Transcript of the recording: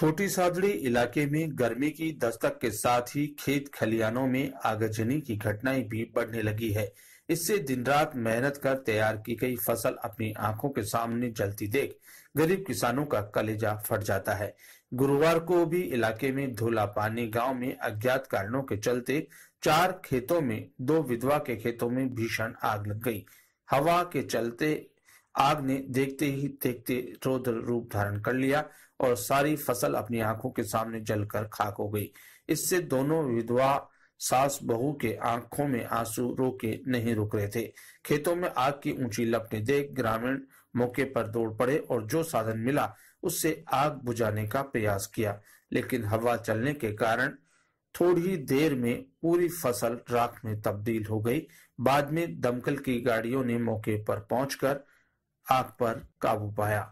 छोटी सादड़ी इलाके में गर्मी की दस्तक के साथ ही खेत खलियानों में आगजनी की घटनाएं भी बढ़ने लगी है इससे दिन रात मेहनत कर तैयार की गई फसल अपनी आंखों के सामने जलती देख गरीब किसानों का कलेजा फट जाता है गुरुवार को भी इलाके में धूला पानी गांव में अज्ञात कारणों के चलते चार खेतों में दो विधवा के खेतों में भीषण आग लग गई हवा के चलते आग ने देखते ही देखते रोद्र रूप धारण कर लिया और सारी फसल अपनी आंखों के सामने जलकर खाक हो गई इससे दोनों विधवा सास बहू के आंखों में आंसू रोके नहीं रुक रहे थे खेतों में आग की ऊंची लपटें देख ग्रामीण मौके पर दौड़ पड़े और जो साधन मिला उससे आग बुझाने का प्रयास किया लेकिन हवा चलने के कारण थोड़ी देर में पूरी फसल राख में तब्दील हो गई बाद में दमकल की गाड़ियों ने मौके पर पहुंचकर आग पर काबू पाया